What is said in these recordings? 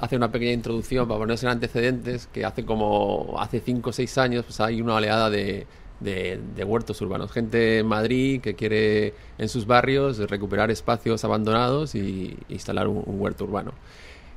hace una pequeña introducción para ponerse en antecedentes, que hace como hace 5 o 6 años pues, hay una oleada de, huertos urbanos, gente en Madrid que quiere en sus barrios recuperar espacios abandonados e instalar un, huerto urbano.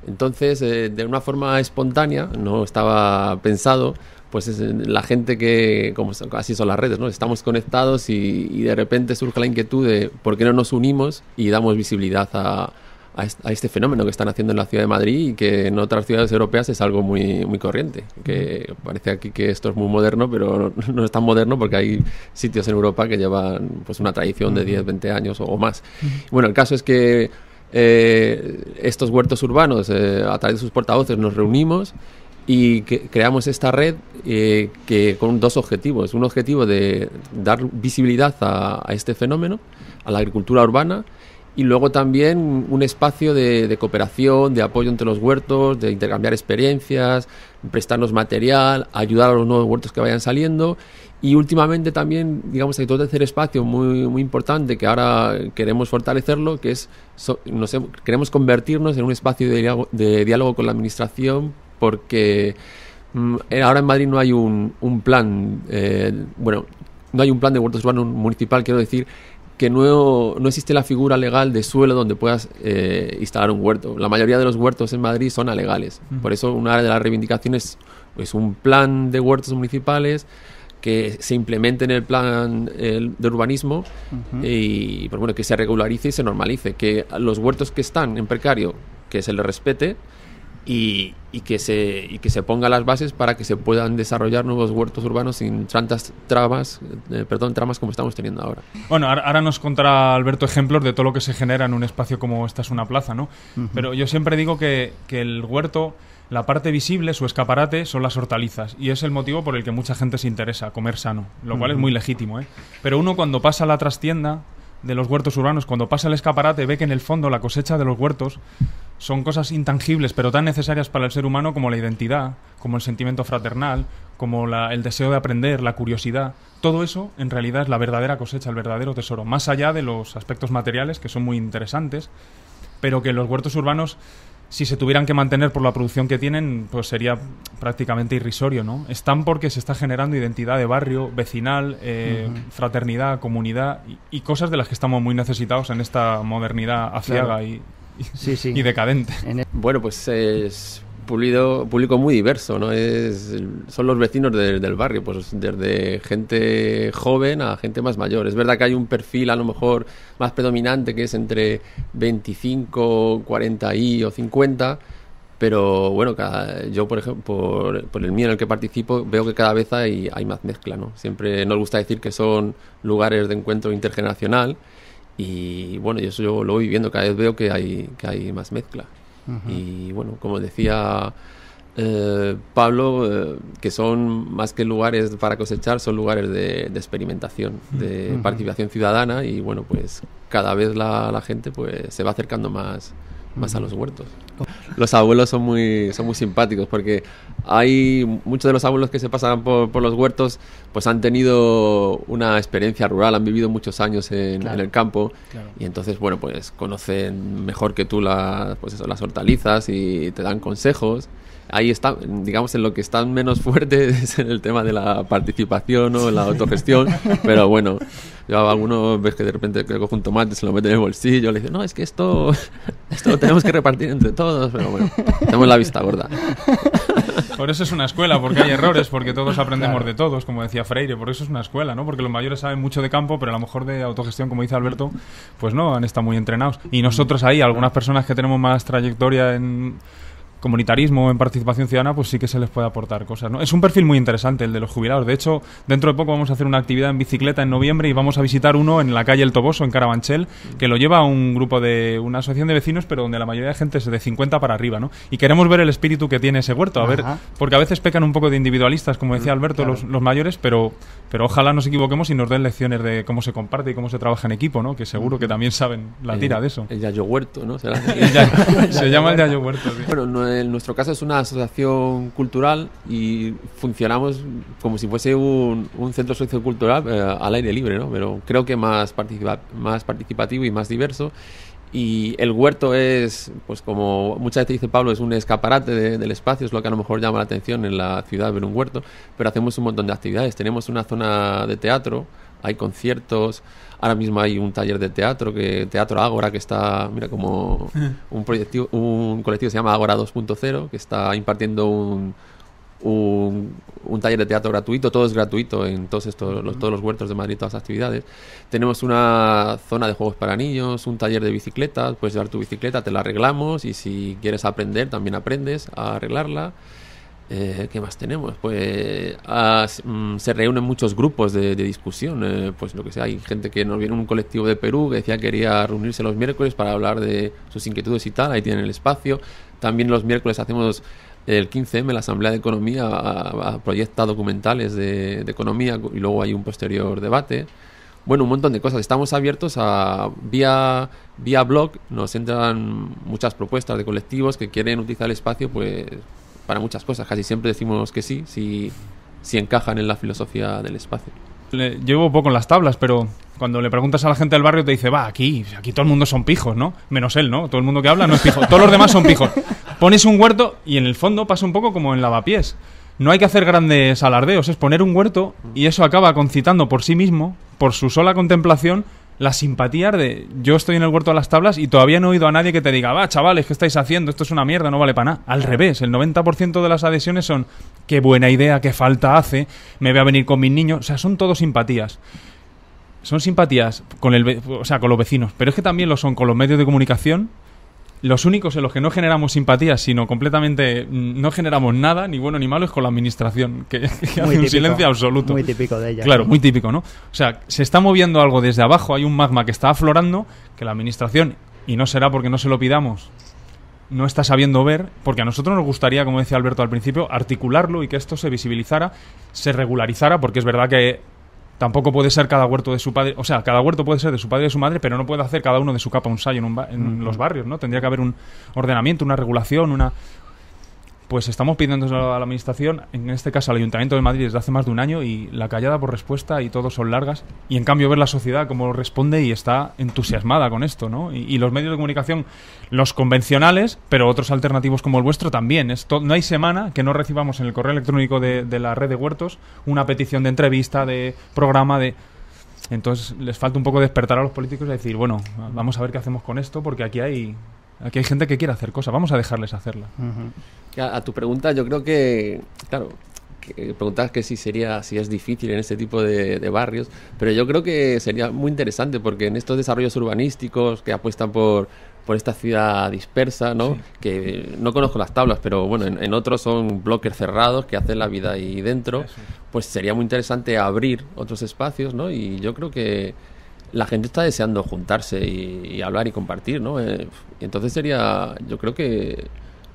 Entonces, eh, de una forma espontánea, no estaba pensado, pues es eh, la gente que, como casi así son las redes, ¿no? Estamos conectados y, y de repente surge la inquietud de por qué no nos unimos y damos visibilidad a, a, este fenómeno que están haciendo en la ciudad de Madrid y que en otras ciudades europeas es algo muy, corriente. Que parece aquí que esto es muy moderno, pero no, es tan moderno porque hay sitios en Europa que llevan pues una tradición de 10, 20 años o, más. Bueno, el caso es que eh, estos huertos urbanos, eh, a través de sus portavoces, nos reunimos y creamos esta red eh, que con dos objetivos. Un objetivo de dar visibilidad a, a, este fenómeno, a la agricultura urbana, y luego también un espacio de, cooperación, de apoyo entre los huertos, de intercambiar experiencias, prestarnos material, ayudar a los nuevos huertos que vayan saliendo. Y últimamente también, digamos, hay otro tercer espacio muy, muy importante que ahora queremos fortalecerlo, que es, queremos convertirnos en un espacio de diálogo, con la Administración porque mm, ahora en Madrid no hay un, plan, eh, bueno, no hay un plan de huertos urbanos municipal, quiero decir, que no, no, existe la figura legal de suelo donde puedas eh, instalar un huerto. La mayoría de los huertos en Madrid son alegales. Por eso una de las reivindicaciones es un plan de huertos municipales que se implemente en el plan de urbanismo y pues bueno, que se regularice y se normalice, que los huertos que están en precario, que se les respete y, que se, que se ponga las bases para que se puedan desarrollar nuevos huertos urbanos sin tantas trabas, eh, perdón, tramas como estamos teniendo ahora. Bueno, ahora nos contará Alberto ejemplos de todo lo que se genera en un espacio como esta es una plaza, ¿no? Pero yo siempre digo que, que el huerto... La parte visible, su escaparate, son las hortalizas y es el motivo por el que mucha gente se interesa, comer sano, lo cual es muy legítimo. ¿eh? Pero uno cuando pasa a la trastienda de los huertos urbanos, cuando pasa el escaparate, ve que en el fondo la cosecha de los huertos son cosas intangibles, pero tan necesarias para el ser humano como la identidad, como el sentimiento fraternal, como el deseo de aprender, la curiosidad. Todo eso, en realidad, es la verdadera cosecha, el verdadero tesoro, más allá de los aspectos materiales, que son muy interesantes, pero que los huertos urbanos si se tuvieran que mantener por la producción que tienen, pues sería prácticamente irrisorio, ¿no? Están porque se está generando identidad de barrio, vecinal, eh, fraternidad, comunidad y, cosas de las que estamos muy necesitados en esta modernidad aciaga y, y, y, decadente. E- bueno, pues es público, muy diverso, ¿no? Es, son los vecinos del barrio, pues desde gente joven a gente más mayor. Es verdad que hay un perfil a lo mejor más predominante que es entre 25, 40 y o 50, pero bueno, yo por el mío en el que participo, veo que cada vez hay, más mezcla, ¿no? Siempre nos gusta decir que son lugares de encuentro intergeneracional y bueno, yo eso yo lo voy viendo, cada vez veo que hay, que hay más mezcla. Y bueno, como decía eh, Pablo, eh, que son más que lugares para cosechar, son lugares de, experimentación, mm, de participación ciudadana y bueno, pues cada vez la, gente pues se va acercando más, más a los huertos. Los abuelos son muy, son muy simpáticos porque hay muchos de los abuelos que se pasan por los huertos pues han tenido una experiencia rural, han vivido muchos años en, el campo y entonces, bueno, pues conocen mejor que tú las, pues las hortalizas y te dan consejos. Ahí está, digamos, en lo que están menos fuertes es en el tema de la participación o en la autogestión, pero bueno, yo algunos ves que de repente cojo un tomate, se lo mete en el bolsillo, le dice, no, es que esto, esto lo tenemos que repartir entre todos, pero bueno, tenemos la vista gorda. Por eso es una escuela, porque hay errores, porque todos aprendemos de todos, como decía Freire, por eso es una escuela, ¿no? Porque los mayores saben mucho de campo, pero a lo mejor de autogestión, como dice Alberto, pues no, han estado muy entrenados. Y nosotros ahí, algunas personas que tenemos más trayectoria en comunitarismo, en participación ciudadana, pues sí que se les puede aportar cosas. ¿no? Es un perfil muy interesante el de los jubilados. De hecho, dentro de poco vamos a hacer una actividad en bicicleta en noviembre y vamos a visitar uno en la calle El Toboso, en Carabanchel, que lo lleva un grupo de una asociación de vecinos, pero donde la mayoría de gente es de 50 para arriba. ¿no? Y queremos ver el espíritu que tiene ese huerto, a ver, porque a veces pecan un poco de individualistas, como decía mm, Alberto, los, mayores, pero, pero ojalá nos equivoquemos y nos den lecciones de cómo se comparte y cómo se trabaja en equipo, que seguro que también saben la tira de eso. El Yayo Huerto, ¿no? se llama el Yayo Huerto en nuestro caso es una asociación cultural y funcionamos como si fuese un, centro sociocultural eh, al aire libre, ¿no? Pero creo que más, participativo y más diverso. Y el huerto es, pues como muchas veces dice Pablo, es un escaparate del espacio, es lo que a lo mejor llama la atención en la ciudad ver un huerto, pero hacemos un montón de actividades. Tenemos una zona de teatro, hay conciertos. Ahora mismo hay un taller de teatro, que Teatro Ágora, que está, mira, como un, un colectivo que se llama Ágora 2.0, que está impartiendo un, taller de teatro gratuito, todo es gratuito en todos, estos, los, todos los huertos de Madrid, todas las actividades. Tenemos una zona de juegos para niños, un taller de bicicletas, puedes llevar tu bicicleta, te la arreglamos y si quieres aprender, también aprendes a arreglarla. Eh, ¿Qué más tenemos? Pues ah, mm, se reúnen muchos grupos de, discusión, eh, pues lo que sea. Hay gente que nos viene un colectivo de Perú que decía que quería reunirse los miércoles para hablar de sus inquietudes y tal. Ahí tienen el espacio. También los miércoles hacemos el 15M, la Asamblea de Economía, proyecta documentales de, de, economía y luego hay un posterior debate. Bueno, un montón de cosas. Estamos abiertos a vía, vía blog. Nos entran muchas propuestas de colectivos que quieren utilizar el espacio, pues para muchas cosas. Casi siempre decimos que sí, si, si encajan en la filosofía del espacio. llevo poco en las tablas, pero cuando le preguntas a la gente del barrio te dice, va, aquí, aquí todo el mundo son pijos, ¿no? Menos él, ¿no? Todo el mundo que habla no es pijo. Todos los demás son pijos. Pones un huerto y en el fondo pasa un poco como en lavapiés. No hay que hacer grandes alardeos, es poner un huerto y eso acaba concitando por sí mismo, por su sola contemplación, la simpatía de yo estoy en el huerto de las tablas y todavía no he oído a nadie que te diga, va, chavales, ¿qué estáis haciendo? Esto es una mierda, no vale para nada. Al revés, el 90% de las adhesiones son, qué buena idea, qué falta hace, me voy a venir con mis niños, o sea, son todo simpatías. Son simpatías con, el, o sea, con los vecinos, pero es que también lo son con los medios de comunicación, los únicos en los que no generamos simpatía, sino completamente mm, no generamos nada, ni bueno ni malo, es con la administración, que, un silencio absoluto. Muy típico de ella. Claro, muy típico, ¿no? O sea, se está moviendo algo desde abajo, hay un magma que está aflorando, que la administración, y no será porque no se lo pidamos, no está sabiendo ver, porque a nosotros nos gustaría, como decía Alberto al principio, articularlo y que esto se visibilizara, se regularizara, porque es verdad que Tampoco puede ser cada huerto de su padre, o sea, cada huerto puede ser de su padre y de su madre, pero no puede hacer cada uno de su capa un sayo en, en los barrios, ¿no? Tendría que haber un ordenamiento, una regulación, una, pues estamos pidiendo a la Administración, en este caso al Ayuntamiento de Madrid desde hace más de un año y la callada por respuesta y todo son largas. Y en cambio ver la sociedad cómo responde y está entusiasmada con esto, ¿no? Y, los medios de comunicación, los convencionales, pero otros alternativos como el vuestro también. Esto, no hay semana que no recibamos en el correo electrónico de, de la red de huertos una petición de entrevista, de programa, de... Entonces les falta un poco despertar a los políticos y decir, bueno, vamos a ver qué hacemos con esto porque aquí hay Aquí hay gente que quiere hacer cosas, vamos a dejarles hacerla. a, tu pregunta, yo creo que, claro, que preguntabas que si sería, si es difícil en este tipo de, barrios, pero yo creo que sería muy interesante porque en estos desarrollos urbanísticos que apuestan por, esta ciudad dispersa, ¿no? Que no conozco las tablas, pero bueno, en, otros son bloques cerrados que hacen la vida ahí dentro. Pues sería muy interesante abrir otros espacios, ¿no? Y yo creo que la gente está deseando juntarse y, hablar y compartir, ¿no? Eh, entonces sería, yo creo que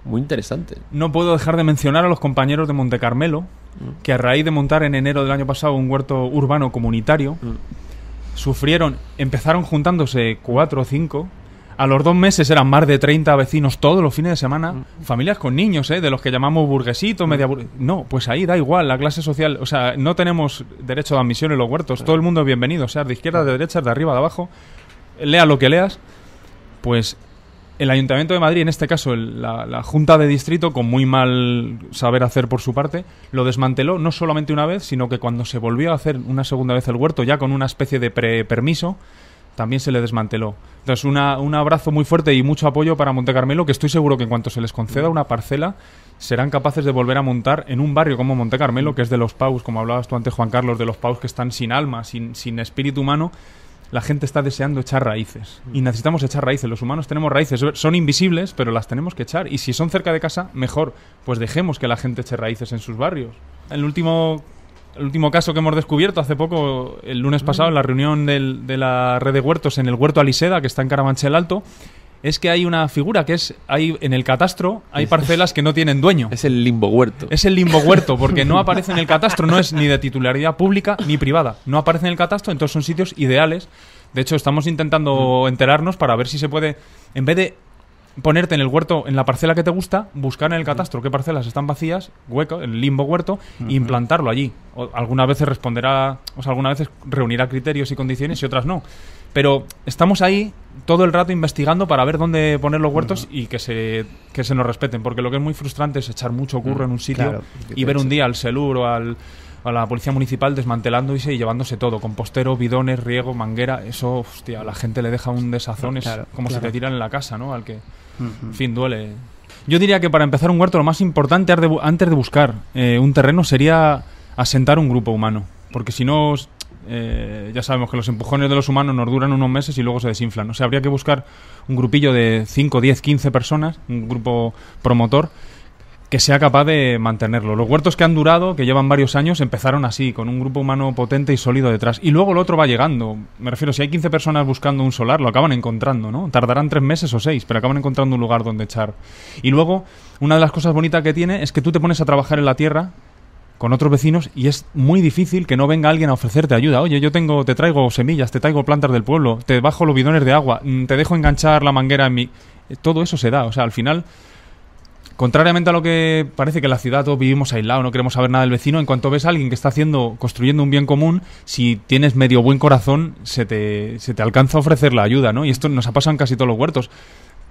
muy interesante. No puedo dejar de mencionar a los compañeros de Monte Carmelo, mm. que a raíz de montar en enero del año pasado un huerto urbano comunitario, mm. sufrieron, empezaron juntándose cuatro o cinco, a los dos meses eran más de 30 vecinos todos los fines de semana, mm. familias con niños, ¿eh? de los que llamamos burguesitos, mm. media No, pues ahí da igual, la clase social, o sea, no tenemos derecho de admisión en los huertos, todo el mundo es bienvenido, sea, de izquierda, de derecha, de arriba, de abajo, lea lo que leas, pues el Ayuntamiento de Madrid, en este caso la, la, Junta de Distrito, con muy mal saber hacer por su parte, lo desmanteló no solamente una vez, sino que cuando se volvió a hacer una segunda vez el huerto, ya con una especie de pre-permiso, también se le desmanteló. Entonces, un abrazo muy fuerte y mucho apoyo para Monte Carmelo, que estoy seguro que en cuanto se les conceda una parcela, serán capaces de volver a montar en un barrio como Monte Carmelo, que es de los paus, como hablabas tú antes, Juan Carlos, de los paus que están sin alma, sin, sin espíritu humano. La gente está deseando echar raíces mm. y necesitamos echar raíces. Los humanos tenemos raíces, son invisibles, pero las tenemos que echar. Y si son cerca de casa, mejor, pues dejemos que la gente eche raíces en sus barrios. El último el último caso que hemos descubierto hace poco, el lunes pasado, en la reunión de la red de huertos en el huerto Aliseda, que está en Carabanchel Alto, es que hay una figura que es hay en el catastro hay parcelas que no tienen dueño. Es el limbo huerto. Es el limbo huerto porque no aparece en el catastro, no es ni de titularidad pública ni privada. No aparece en el catastro, entonces son sitios ideales. De hecho, estamos intentando enterarnos para ver si se puede en vez de ponerte en el huerto, en la parcela que te gusta, buscar en el catastro qué parcelas están vacías, hueco, el limbo huerto, e implantarlo allí. O, algunas veces responderá, o sea, algunas veces reunirá criterios y condiciones y otras no. Pero estamos ahí todo el rato investigando para ver dónde poner los huertos y que se, que se nos respeten, porque lo que es muy frustrante es echar mucho curro en un sitio y ver un día al Selur o al a la policía municipal desmantelándose y llevándose todo, compostero, bidones, riego, manguera, eso, hostia, a la gente le deja un desazón, es como si te tiran en la casa, ¿no? Al que, en fin, duele. Yo diría que para empezar un huerto lo más importante antes de buscar eh, un terreno sería asentar un grupo humano, porque si no eh, ya sabemos que los empujones de los humanos nos duran unos meses y luego se desinflan. O sea, habría que buscar un grupillo de 5, 10, 15 personas, un grupo promotor, que sea capaz de mantenerlo. Los huertos que han durado, que llevan varios años, empezaron así, con un grupo humano potente y sólido detrás. Y luego el otro va llegando. Me refiero, si hay 15 personas buscando un solar, lo acaban encontrando, ¿no? Tardarán tres meses o seis, pero acaban encontrando un lugar donde echar. Y luego, una de las cosas bonitas que tiene es que tú te pones a trabajar en la tierra con otros vecinos y es muy difícil que no venga alguien a ofrecerte ayuda. Oye, yo tengo, te traigo semillas, te traigo plantas del pueblo, te bajo los bidones de agua, mm, te dejo enganchar la manguera en mi... Todo eso se da, o sea, al final contrariamente a lo que parece que en la ciudad todos vivimos aislados, no queremos saber nada del vecino, en cuanto ves a alguien que está haciendo, construyendo un bien común, si tienes medio buen corazón, se te, alcanza a ofrecer la ayuda, ¿no? Y esto nos ha pasado en casi todos los huertos.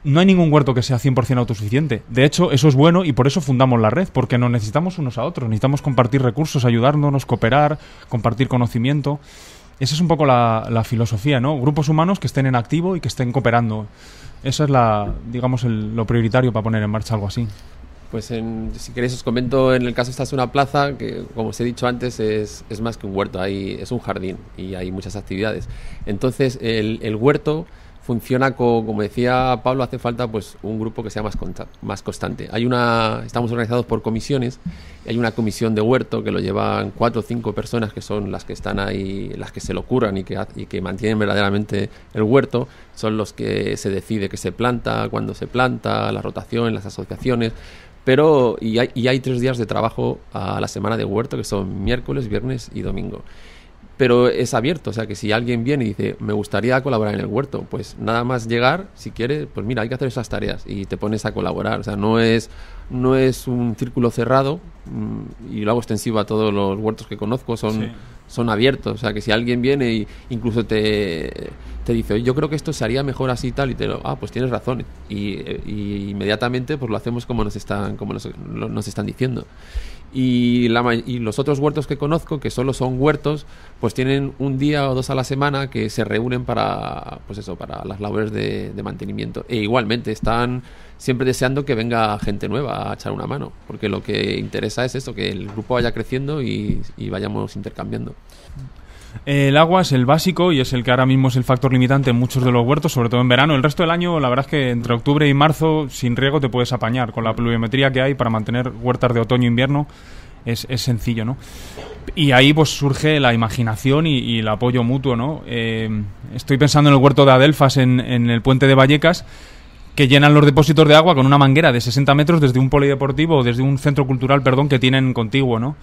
No hay ningún huerto que sea 100% autosuficiente. De hecho, eso es bueno y por eso fundamos la red, porque nos necesitamos unos a otros, necesitamos compartir recursos, ayudarnos, cooperar, compartir conocimiento. Esa es un poco la, la filosofía, ¿no? Grupos humanos que estén en activo y que estén cooperando. Eso es la, digamos, lo prioritario para poner en marcha algo así. Pues si queréis os comento, en el caso esta es una plaza que, como os he dicho antes, es, es más que un huerto, hay, es un jardín y hay muchas actividades. Entonces, el huerto funciona como decía Pablo, hace falta pues un grupo que sea más, constante. Hay una, estamos organizados por comisiones, hay una comisión de huerto que lo llevan cuatro o cinco personas que son las que están ahí, las que se lo curan y que, y que mantienen verdaderamente el huerto, son los que se decide que se planta, cuándo se planta, la rotación, las asociaciones, pero y hay, y hay tres días de trabajo a la semana de huerto que son miércoles, viernes y domingo pero es abierto, o sea que si alguien viene y dice, me gustaría colaborar en el huerto, pues nada más llegar, si quieres, pues mira, hay que hacer esas tareas y te pones a colaborar, o sea, no es, no es un círculo cerrado mm, y lo hago extensivo a todos los huertos que conozco, son son abiertos. O sea, que si alguien viene e incluso te, dice, yo creo que esto se haría mejor así y tal, y te lo, ah, pues tienes razón. Y, eh, inmediatamente pues lo hacemos como nos están, como nos, están diciendo. Y, la, y, los otros huertos que conozco, que solo son huertos, pues tienen un día o dos a la semana que se reúnen para, pues eso, para las labores de mantenimiento. E igualmente están siempre deseando que venga gente nueva a echar una mano, porque lo que interesa es eso, que el grupo vaya creciendo y, vayamos intercambiando. El agua es el básico y es el que ahora mismo es el factor limitante en muchos de los huertos, sobre todo en verano. El resto del año, la verdad es que entre octubre y marzo, sin riego te puedes apañar. Con la pluviometría que hay para mantener huertas de otoño e invierno, es, es, sencillo, ¿no? Y ahí pues surge la imaginación y, el apoyo mutuo, ¿no? Eh, estoy pensando en el huerto de Adelfas, en, en el puente de Vallecas que llenan los depósitos de agua con una manguera de 60 metros desde un polideportivo o desde un centro cultural, perdón, que tienen contiguo, ¿no?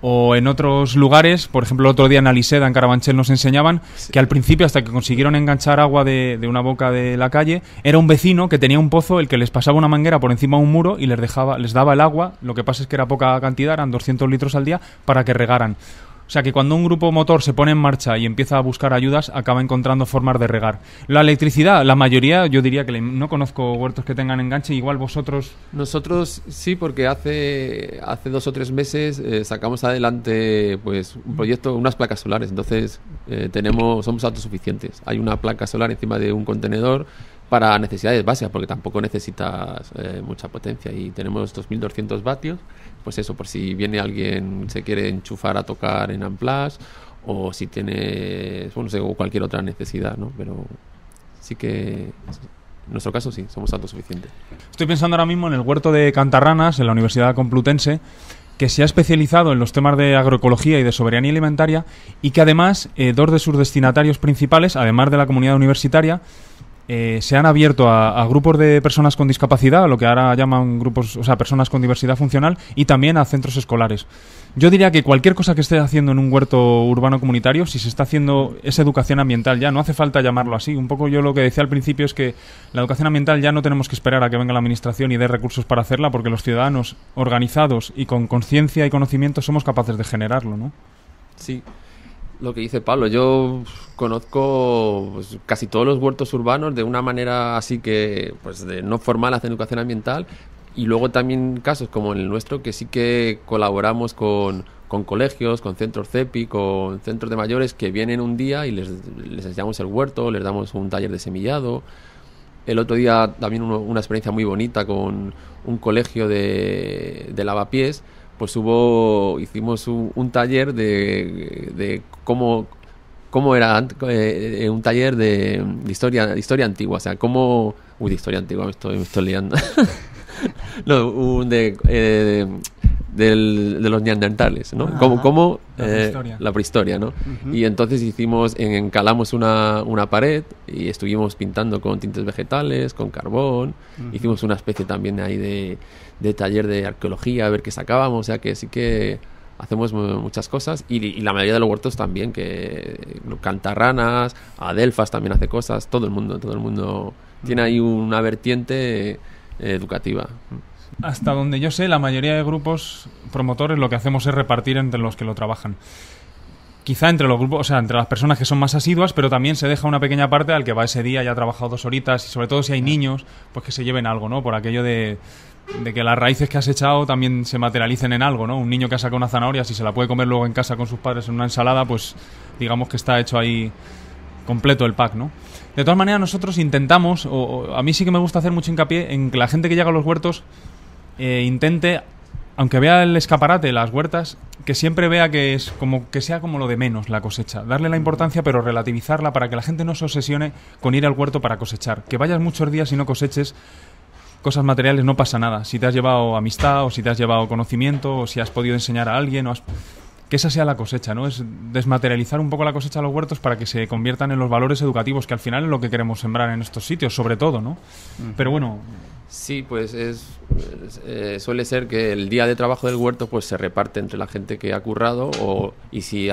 O en otros lugares, por ejemplo, el otro día en Aliseda, en Carabanchel, nos enseñaban que al principio, hasta que consiguieron enganchar agua de, una boca de la calle, era un vecino que tenía un pozo el que les pasaba una manguera por encima de un muro y les, dejaba, les daba el agua, lo que pasa es que era poca cantidad, eran 200 litros al día, para que regaran. O sea que cuando un grupo motor se pone en marcha y empieza a buscar ayudas, acaba encontrando formas de regar. La electricidad, la mayoría, yo diría que no conozco huertos que tengan enganche, igual vosotros. Nosotros sí, porque hace, hace dos o tres meses eh, sacamos adelante pues un proyecto, unas placas solares. Entonces eh, tenemos, somos autosuficientes. Hay una placa solar encima de un contenedor para necesidades básicas, porque tampoco necesitas eh, mucha potencia. Y tenemos 2.200 vatios pues eso, por si viene alguien, se quiere enchufar a tocar en amplas o si tiene, bueno, sé, cualquier otra necesidad, ¿no? Pero sí que... En nuestro caso sí, somos autosuficientes. Estoy pensando ahora mismo en el huerto de Cantarranas, en la Universidad Complutense, que se ha especializado en los temas de agroecología y de soberanía alimentaria y que además eh, dos de sus destinatarios principales, además de la comunidad universitaria, eh, se han abierto a, grupos de personas con discapacidad, a lo que ahora llaman grupos, o sea, personas con diversidad funcional, y también a centros escolares. Yo diría que cualquier cosa que esté haciendo en un huerto urbano comunitario, si se está haciendo esa educación ambiental ya, no hace falta llamarlo así. Un poco yo lo que decía al principio es que la educación ambiental ya no tenemos que esperar a que venga la administración y dé recursos para hacerla, porque los ciudadanos organizados y con conciencia y conocimiento somos capaces de generarlo, ¿no? Sí lo que dice Pablo, yo conozco pues, casi todos los huertos urbanos de una manera así que, pues, de no formal hace educación ambiental. Y luego también casos como el nuestro, que sí que colaboramos con, con colegios, con centros CEPI, con centros de mayores que vienen un día y les, les enseñamos el huerto, les damos un taller de semillado. El otro día también una experiencia muy bonita con un colegio de, de lavapiés pues hubo, hicimos un, taller de, de cómo, cómo era eh, un taller de, historia, de historia antigua, o sea, cómo... Uy, de historia antigua, me estoy, liando. no, un de eh, de los neandertales, ¿no? como, como eh, la, prehistoria. ¿no? Y entonces hicimos, encalamos una, una, pared y estuvimos pintando con tintes vegetales, con carbón, hicimos una especie también ahí de, de, taller de arqueología, a ver qué sacábamos, o sea que sí que hacemos muchas cosas y, la mayoría de los huertos también, que cantarranas, Adelfas también hace cosas, todo el mundo, todo el mundo tiene ahí una vertiente eh, educativa hasta donde yo sé, la mayoría de grupos promotores lo que hacemos es repartir entre los que lo trabajan. Quizá entre los grupos, o sea, entre las personas que son más asiduas, pero también se deja una pequeña parte al que va ese día, ya ha trabajado dos horitas, y sobre todo si hay niños, pues que se lleven algo, ¿no? Por aquello de, de que las raíces que has echado también se materialicen en algo, ¿no? Un niño que ha sacado una zanahoria, si se la puede comer luego en casa con sus padres en una ensalada, pues digamos que está hecho ahí completo el pack, ¿no? De todas maneras, nosotros intentamos, o, o, a mí sí que me gusta hacer mucho hincapié en que la gente que llega a los huertos eh, intente, aunque vea el escaparate, las huertas, que siempre vea que es como que sea como lo de menos la cosecha, darle la importancia pero relativizarla para que la gente no se obsesione con ir al huerto para cosechar, que vayas muchos días y no coseches cosas materiales no pasa nada. Si te has llevado amistad o si te has llevado conocimiento o si has podido enseñar a alguien o has que esa sea la cosecha, ¿no? Es desmaterializar un poco la cosecha de los huertos para que se conviertan en los valores educativos, que al final es lo que queremos sembrar en estos sitios, sobre todo, ¿no? Pero bueno... Sí, pues es, eh, suele ser que el día de trabajo del huerto pues se reparte entre la gente que ha currado o, y si se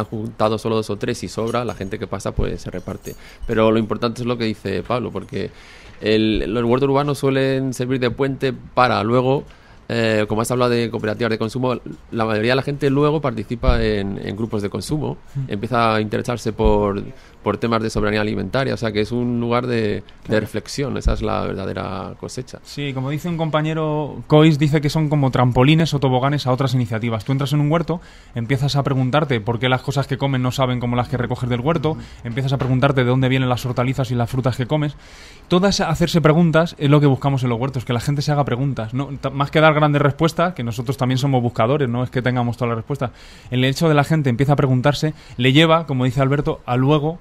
han juntado solo dos o tres y sobra, la gente que pasa pues se reparte. Pero lo importante es lo que dice Pablo, porque los huertos urbanos suelen servir de puente para luego eh, como has hablado de cooperativas de consumo, la mayoría de la gente luego participa en, en grupos de consumo, hmm. empieza a interesarse por, por temas de soberanía alimentaria, o sea que es un lugar de, reflexión, esa es la verdadera cosecha. Sí, como dice un compañero, Cois dice que son como trampolines o toboganes a otras iniciativas. Tú entras en un huerto, empiezas a preguntarte por qué las cosas que comen no saben como las que recoges del huerto, empiezas a preguntarte de dónde vienen las hortalizas y las frutas que comes. Todas hacerse preguntas es lo que buscamos en los huertos, que la gente se haga preguntas, no, más que dar grandes respuestas, que nosotros también somos buscadores, no es que tengamos todas las respuestas. El hecho de la gente empieza a preguntarse le lleva, como dice Alberto, a luego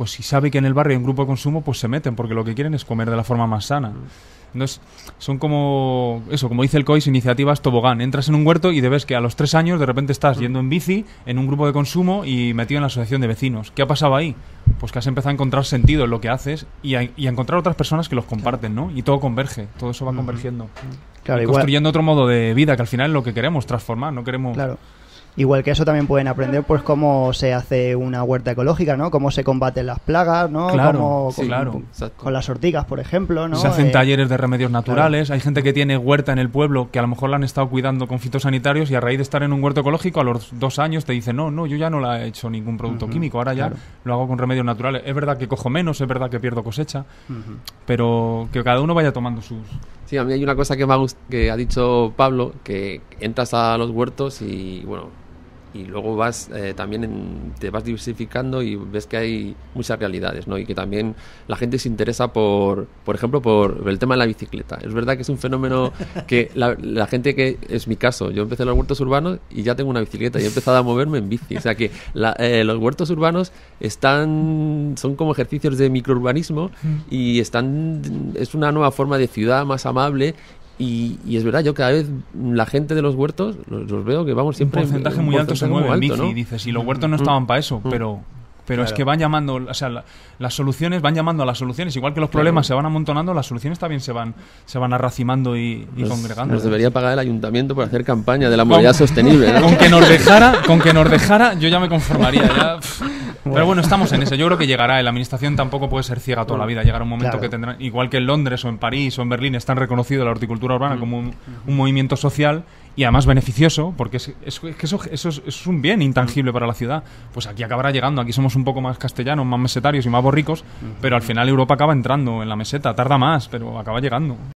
pues si sabe que en el barrio hay un grupo de consumo, pues se meten, porque lo que quieren es comer de la forma más sana. Mm. Entonces, son como, eso, como dice el COIS, iniciativas tobogán. Entras en un huerto y debes que a los tres años de repente estás mm. yendo en bici, en un grupo de consumo y metido en la asociación de vecinos. ¿Qué ha pasado ahí? Pues que has empezado a encontrar sentido en lo que haces y a, encontrar otras personas que los comparten, ¿no? Y todo converge, todo eso va mm. convergiendo. construyendo otro modo de vida, que al final es lo que queremos, transformar, no queremos... Igual que eso también pueden aprender pues cómo se hace una huerta ecológica, ¿no? Cómo se combaten las plagas, ¿no? con, las ortigas, por ejemplo, ¿no? Se hacen eh, talleres de remedios naturales, hay gente que tiene huerta en el pueblo que a lo mejor la han estado cuidando con fitosanitarios y a raíz de estar en un huerto ecológico a los dos años te dicen, no, no, yo ya no la he hecho ningún producto químico, ahora ya lo hago con remedios naturales. Es verdad que cojo menos, es verdad que pierdo cosecha, pero que cada uno vaya tomando sus... Sí, a mí hay una cosa que, me ha que ha dicho Pablo, que, entras a los huertos y bueno, y luego vas eh, también te vas diversificando y ves que hay muchas realidades, ¿no? Y que también la gente se interesa por, por ejemplo, por el tema de la bicicleta. Es verdad que es un fenómeno que la, gente que es mi caso, yo empecé en los huertos urbanos y ya tengo una bicicleta y he empezado a moverme en bici. O sea que eh, los huertos urbanos están son como ejercicios de microurbanismo mm. y están es una nueva forma de ciudad más amable y, es verdad, yo cada vez la gente de los huertos los, veo que vamos siempre. Un porcentaje muy alto se mueve, dice ¿no? dices, y los huertos no mm, estaban para eso, mm, mm. pero. Pero es que van llamando, o sea, las soluciones van llamando a las soluciones. Igual que los problemas se van amontonando, las soluciones también se van, se van arracimando y, congregando. Nos debería pagar el ayuntamiento por hacer campaña de la movilidad sostenible. ¿no? Con, que nos dejara, con que nos dejara, yo ya me conformaría. Ya, Pero bueno, estamos en ese. Yo creo que llegará. La administración tampoco puede ser ciega toda la vida. Llegará un momento que tendrán, igual que en Londres o en París o en Berlín, están tan reconocido la horticultura urbana como un, movimiento social y además beneficioso, porque es, que eso, es, un bien intangible para la ciudad. Pues aquí acabará llegando. Aquí somos un poco más castellanos, más mesetarios y más borricos, pero al final Europa acaba entrando en la meseta. Tarda más, pero acaba llegando.